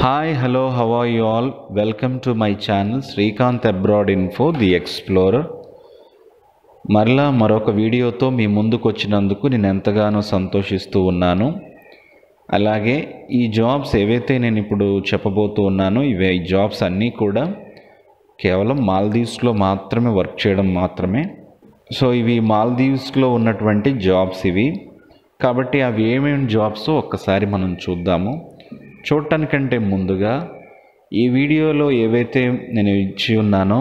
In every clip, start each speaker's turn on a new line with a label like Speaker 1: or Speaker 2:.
Speaker 1: hi hello how you all welcome to my channel Srikanth abroad info the explorer మరలా మరొక వీడియోతో మీ ముందుకు వచ్చినందుకు నేను ఎంతగానో సంతోషిస్తూ ఉన్నాను అలాగే ఈ జాబ్స్ ఏవైతే నేను ఇప్పుడు చెప్పబోతూ ఉన్నానో ఇవే ఈ జాబ్స్ అన్నీ కూడా కేవలం మాల్దీవ్స్లో మాత్రమే వర్క్ చేయడం మాత్రమే సో ఇవి మాల్దీవ్స్లో ఉన్నటువంటి జాబ్స్ ఇవి కాబట్టి అవి ఏమేమి జాబ్స్ ఒక్కసారి మనం చూద్దాము చూడటానికంటే ముందుగా ఈ వీడియోలో ఏవైతే నేను ఇచ్చి ఉన్నానో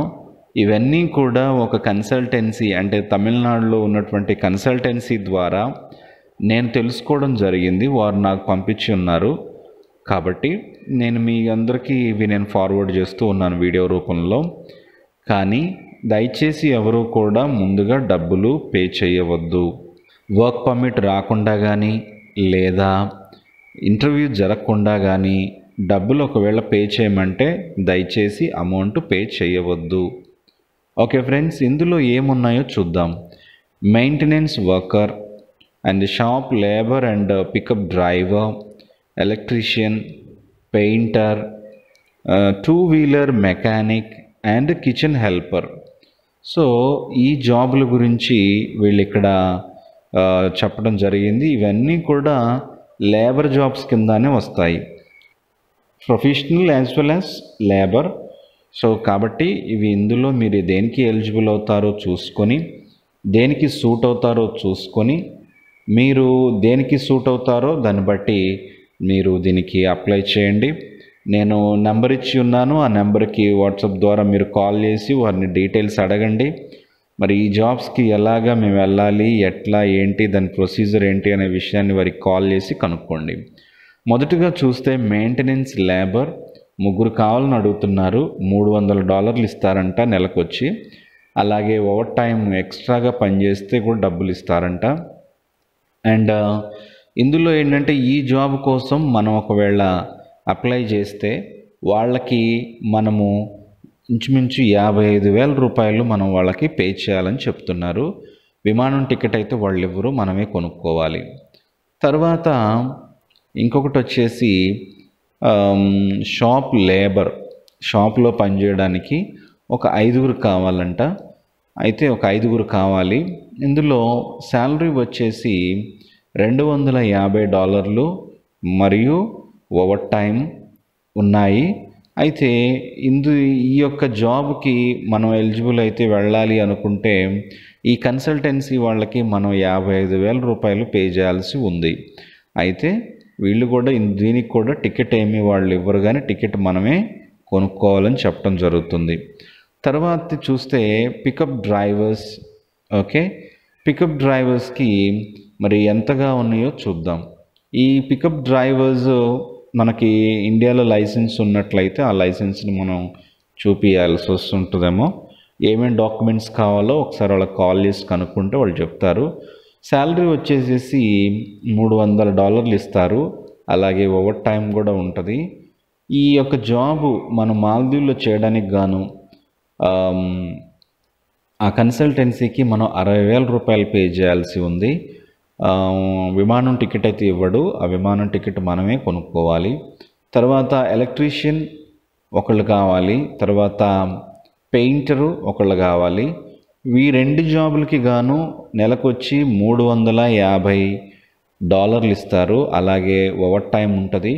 Speaker 1: ఇవన్నీ కూడా ఒక కన్సల్టెన్సీ అంటే తమిళనాడులో ఉన్నటువంటి కన్సల్టెన్సీ ద్వారా నేను తెలుసుకోవడం జరిగింది వారు నాకు పంపించి ఉన్నారు కాబట్టి నేను మీ అందరికీ ఇవి నేను ఫార్వర్డ్ చేస్తూ ఉన్నాను వీడియో రూపంలో కానీ దయచేసి ఎవరూ కూడా ముందుగా డబ్బులు పే చేయవద్దు వర్క్ పర్మిట్ రాకుండా కానీ లేదా ఇంటర్వ్యూ జరగకుండా కానీ డబ్బులు ఒకవేళ పే చేయమంటే దయచేసి అమౌంట్ పే చేయవద్దు ఓకే ఫ్రెండ్స్ ఇందులో ఏమున్నాయో చూద్దాం maintenance worker and shop labour and pickup driver electrician painter two wheeler mechanic and kitchen helper so ఈ జాబుల గురించి వీళ్ళు ఇక్కడ చెప్పడం జరిగింది ఇవన్నీ కూడా లేబర్ జాబ్స్ కిందనే వస్తాయి professional as well as labour so కాబట్టి ఇవి ఇందులో మీరు దేనికి ఎలిజిబుల్ అవుతారో చూసుకొని దేనికి సూట్ అవుతారో చూసుకొని మీరు దేనికి సూట్ అవుతారో దాన్ని బట్టి మీరు దీనికి అప్లై చేయండి నేను నెంబర్ ఇచ్చి ఉన్నాను ఆ నెంబర్కి వాట్సాప్ ద్వారా మీరు కాల్ చేసి వారిని డీటెయిల్స్ అడగండి మరి ఈ జాబ్స్కి ఎలాగా మేము వెళ్ళాలి ఎట్లా ఏంటి దాని ప్రొసీజర్ ఏంటి అనే విషయాన్ని వారికి కాల్ చేసి కనుక్కోండి మొదటగా చూస్తే మెయింటెనెన్స్ లేబర్ ముగ్గురు కావాలని అడుగుతున్నారు మూడు వందల డాలర్లు ఇస్తారంట నెలకొచ్చి అలాగే ఓవర్ టైం ఎక్స్ట్రాగా పనిచేస్తే కూడా డబ్బులు ఇస్తారంట అండ్ uh, ఇందులో ఏంటంటే ఈ జాబ్ కోసం మనం ఒకవేళ అప్లై చేస్తే వాళ్ళకి మనము ఇంచుమించు యాభై ఐదు వేల రూపాయలు మనం వాళ్ళకి పే చేయాలని చెప్తున్నారు విమానం టికెట్ అయితే వాళ్ళు ఇవ్వరు మనమే కొనుక్కోవాలి తర్వాత ఇంకొకటి వచ్చేసి షాప్ లేబర్ షాప్లో పనిచేయడానికి ఒక ఐదుగురు కావాలంట అయితే ఒక ఐదుగురు కావాలి ఇందులో శాలరీ వచ్చేసి రెండు వందల యాభై డాలర్లు మరియు ఓవర్ టైం ఉన్నాయి అయితే ఇందు ఈ యొక్క జాబ్కి మనం ఎలిజిబుల్ అయితే వెళ్ళాలి అనుకుంటే ఈ కన్సల్టెన్సీ వాళ్ళకి మనం యాభై ఐదు వేల రూపాయలు పే చేయాల్సి ఉంది అయితే వీళ్ళు కూడా దీనికి కూడా టికెట్ ఏమి వాళ్ళు ఇవ్వరు కానీ టికెట్ మనమే కొనుక్కోవాలని చెప్పడం జరుగుతుంది తర్వాత చూస్తే పికప్ డ్రైవర్స్ ఓకే పికప్ డ్రైవర్స్కి మరి ఎంతగా ఉన్నాయో చూద్దాం ఈ పికప్ డ్రైవర్స్ మనకి ఇండియాలో లైసెన్స్ ఉన్నట్లయితే ఆ లైసెన్స్ని మనం చూపించాల్సి వస్తుంటుందేమో ఏమేమి డాక్యుమెంట్స్ కావాలో ఒకసారి వాళ్ళకి కాల్ చేసి కనుక్కుంటే వాళ్ళు చెప్తారు శాలరీ వచ్చేసేసి మూడు వందల డాలర్లు ఇస్తారు అలాగే ఓవర్ టైం కూడా ఉంటుంది ఈ యొక్క జాబు మనం మాల్దీవ్లో చేయడానికి గాను ఆ కన్సల్టెన్సీకి మనం అరవై వేల రూపాయలు పే చేయాల్సి ఉంది విమానం టికెట్ అయితే ఇవ్వడు ఆ విమానం టికెట్ మనమే కొనుక్కోవాలి తర్వాత ఎలక్ట్రీషియన్ ఒకళ్ళు కావాలి తర్వాత పెయింటరు ఒకళ్ళు కావాలి ఈ రెండు జాబులకి గాను నెలకొచ్చి మూడు వందల యాభై డాలర్లు ఇస్తారు అలాగే ఓవర్ టైం ఉంటుంది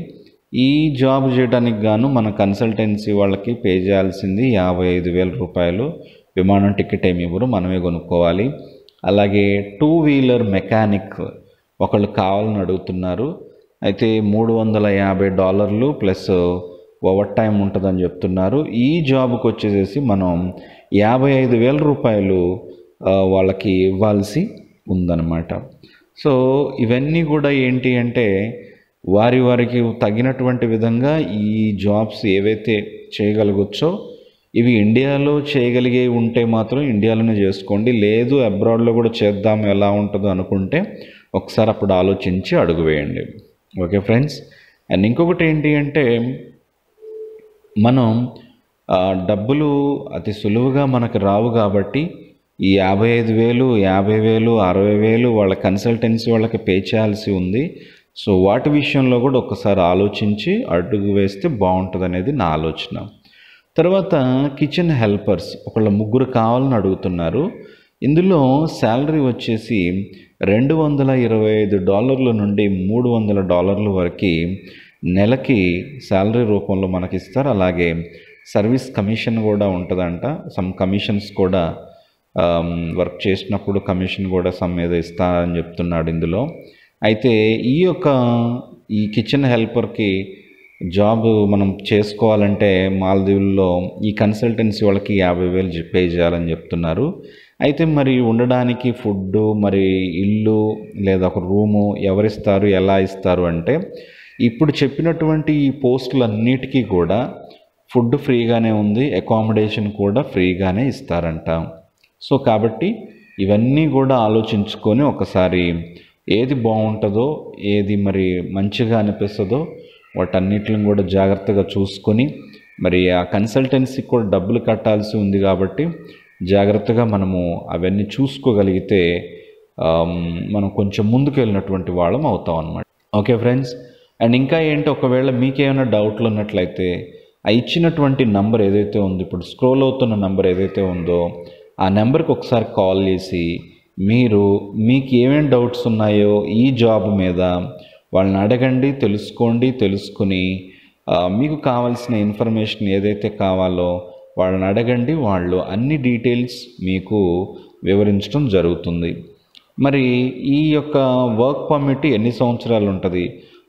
Speaker 1: ఈ జాబ్ చేయడానికి గాను మన కన్సల్టెన్సీ వాళ్ళకి పే చేయాల్సింది యాభై ఐదు వేల రూపాయలు విమానం టికెట్ ఏమి ఇవ్వరు మనమే కొనుక్కోవాలి అలాగే టూ వీలర్ మెకానిక్ ఒకళ్ళు కావాలని అడుగుతున్నారు అయితే మూడు వందల యాభై డాలర్లు ప్లస్ ఓవర్ టైం ఉంటుందని చెప్తున్నారు ఈ జాబ్కి వచ్చేసేసి మనం యాభై ఐదు వేల రూపాయలు వాళ్ళకి ఇవ్వాల్సి ఉందన్నమాట సో ఇవన్నీ కూడా ఏంటి అంటే వారి వారికి తగినటువంటి విధంగా ఈ జాబ్స్ ఏవైతే చేయగలగచ్చో ఇవి ఇండియాలో చేయగలిగే ఉంటే మాత్రం ఇండియాలోనే చేసుకోండి లేదు అబ్రాడ్లో కూడా చేద్దాం ఎలా ఉంటుందో అనుకుంటే ఒకసారి అప్పుడు ఆలోచించి అడుగు వేయండి ఓకే ఫ్రెండ్స్ అండ్ ఇంకొకటి ఏంటి అంటే మనం డబ్బులు అతి సులువుగా మనకు రావు కాబట్టి ఈ యాభై ఐదు వేలు యాభై వేలు అరవై వేలు వాళ్ళ కన్సల్టెన్సీ వాళ్ళకి పే చేయాల్సి ఉంది సో వాటి విషయంలో కూడా ఒక్కసారి ఆలోచించి అడుగు వేస్తే బాగుంటుంది అనేది నా ఆలోచన తర్వాత కిచెన్ హెల్పర్స్ ఒకళ్ళ ముగ్గురు కావాలని అడుగుతున్నారు ఇందులో శాలరీ వచ్చేసి రెండు వందల ఇరవై ఐదు డాలర్ల నుండి మూడు వందల డాలర్ల వరకు నెలకి శాలరీ రూపంలో మనకి ఇస్తారు అలాగే సర్వీస్ కమిషన్ కూడా ఉంటుందంట సమ్ కమిషన్స్ కూడా వర్క్ um, చేసినప్పుడు కమిషన్ కూడా సమ్ మీద ఇస్తారని చెప్తున్నాడు ఇందులో అయితే ఈ యొక్క ఈ కిచెన్ హెల్పర్కి జాబ్ మనం చేసుకోవాలంటే మాల్దీవుల్లో ఈ కన్సల్టెన్సీ వాళ్ళకి యాభై వేలు పే చేయాలని చెప్తున్నారు అయితే మరి ఉండడానికి ఫుడ్ మరి ఇల్లు లేదా ఒక రూము ఎవరిస్తారు ఎలా ఇస్తారు అంటే ఇప్పుడు చెప్పినటువంటి ఈ పోస్టులన్నిటికీ కూడా ఫుడ్ ఫ్రీగానే ఉంది అకామిడేషన్ కూడా ఫ్రీగానే ఇస్తారంట సో కాబట్టి ఇవన్నీ కూడా ఆలోచించుకొని ఒకసారి ఏది బాగుంటుందో ఏది మరి మంచిగా అనిపిస్తుందో వాటన్నిటిని కూడా జాగ్రత్తగా చూసుకొని మరి ఆ కన్సల్టెన్సీకి కూడా డబ్బులు కట్టాల్సి ఉంది కాబట్టి జాగ్రత్తగా మనము అవన్నీ చూసుకోగలిగితే మనం కొంచెం ముందుకు వెళ్ళినటువంటి వాళ్ళం అవుతాం అనమాట ఓకే ఫ్రెండ్స్ అండ్ ఇంకా ఏంటి ఒకవేళ మీకేమైనా డౌట్లు ఉన్నట్లయితే ఆ ఇచ్చినటువంటి నంబర్ ఏదైతే ఉందో ఇప్పుడు స్క్రోల్ అవుతున్న నంబర్ ఏదైతే ఉందో ఆ నెంబర్కి ఒకసారి కాల్ చేసి మీరు మీకు ఏమేమి డౌట్స్ ఉన్నాయో ఈ జాబ్ మీద వాళ్ళని అడగండి తెలుసుకోండి తెలుసుకుని మీకు కావాల్సిన ఇన్ఫర్మేషన్ ఏదైతే కావాలో వాళ్ళని అడగండి వాళ్ళు అన్ని డీటెయిల్స్ మీకు వివరించడం జరుగుతుంది మరి ఈ యొక్క వర్క్ పర్మిట్ ఎన్ని సంవత్సరాలు ఉంటుంది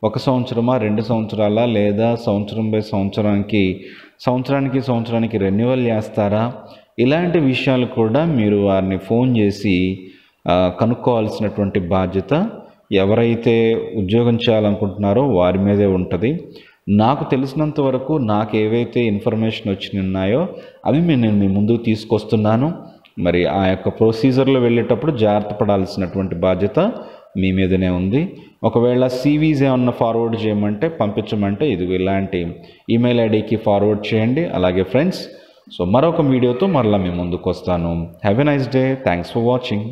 Speaker 1: ఒక సంవత్సరమా రెండు సంవత్సరాలా లేదా సంవత్సరం బై సంవత్సరానికి సంవత్సరానికి సంవత్సరానికి రెన్యువల్ చేస్తారా ఇలాంటి విషయాలు కూడా మీరు వారిని ఫోన్ చేసి కనుక్కోవాల్సినటువంటి బాధ్యత ఎవరైతే ఉద్యోగం చేయాలనుకుంటున్నారో వారి మీదే ఉంటుంది నాకు తెలిసినంత వరకు నాకు ఏవైతే ఇన్ఫర్మేషన్ వచ్చి ఉన్నాయో అవి నేను మీ ముందుకు తీసుకొస్తున్నాను మరి ఆ యొక్క ప్రొసీజర్లో వెళ్ళేటప్పుడు జాగ్రత్త పడాల్సినటువంటి బాధ్యత మీ మీదనే ఉంది ఒకవేళ సీవీస్ ఏమన్నా ఫార్వర్డ్ చేయమంటే పంపించమంటే ఇది ఇలాంటి ఈమెయిల్ ఐడికి ఫార్వర్డ్ చేయండి అలాగే ఫ్రెండ్స్ సో మరొక వీడియోతో మరలా మీ ముందుకు వస్తాను have a nice day thanks for watching